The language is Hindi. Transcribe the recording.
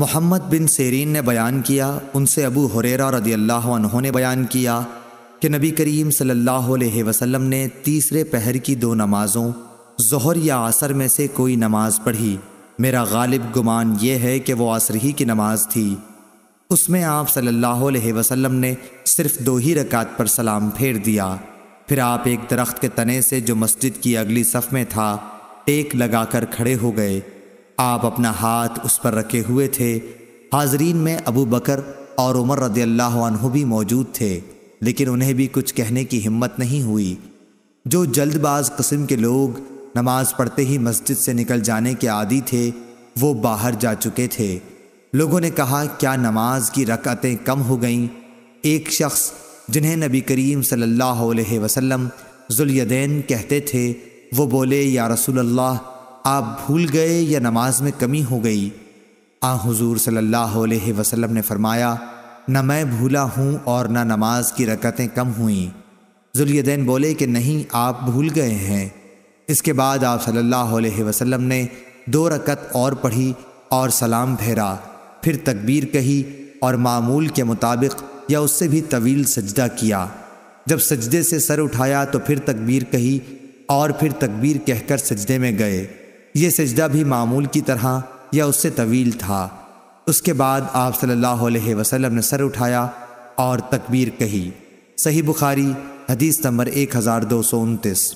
मोहम्मद बिन सेरीन ने बयान किया उनसे अबू हुरेरा रदी अल्लाह ने बयान किया कि नबी करीम सल्लल्लाहु अलैहि वसल्लम ने तीसरे पहर की दो नमाज़ों जहर या असर में से कोई नमाज़ पढ़ी मेरा गालिब गुमान यह है कि वो असर ही की नमाज थी उसमें आप सल्लल्लाहु अलैहि वसल्लम ने सिर्फ दो ही रकात पर सलाम फेर दिया फिर आप एक दरख्त के तने से जो मस्जिद की अगली सफ़ में था टेक लगाकर खड़े हो गए आप अपना हाथ उस पर रखे हुए थे हाजरीन में अबू बकर और उमर रदी अल्लाह भी मौजूद थे लेकिन उन्हें भी कुछ कहने की हिम्मत नहीं हुई जो जल्दबाज कस्म के लोग नमाज पढ़ते ही मस्जिद से निकल जाने के आदि थे वो बाहर जा चुके थे लोगों ने कहा क्या नमाज की रकतें कम हो गईं एक शख्स जिन्हें नबी करीम सल्लल्लाहु अलैहि वसल्लम जुलियदेन कहते थे वो बोले या रसूल अल्लाह आप भूल गए या नमाज में कमी हो गई आ हुजूर सल्लल्लाहु अलैहि वसल्लम ने फरमाया न मैं भूला हूँ और न नमाज की रकतें कम हुईं जुलयदैन बोले कि नहीं आप भूल गए हैं इसके बाद आप सल्लल्लाहु अलैहि वसल्लम ने दो रकत और पढ़ी और सलाम फेरा फिर तकबीर कही और मामूल के मुताबिक या उससे भी तवील सजदा किया जब सजदे से सर उठाया तो फिर तकबीर कही और फिर तकबीर कहकर सजदे में गए ये सजदा भी मामूल की तरह या उससे तवील था उसके बाद आप सल्लल्लाहु अलैहि वसल्लम ने सर उठाया और तकबीर कही सही बुखारी हदीस नंबर एक हज़ार दो सौ उनतीस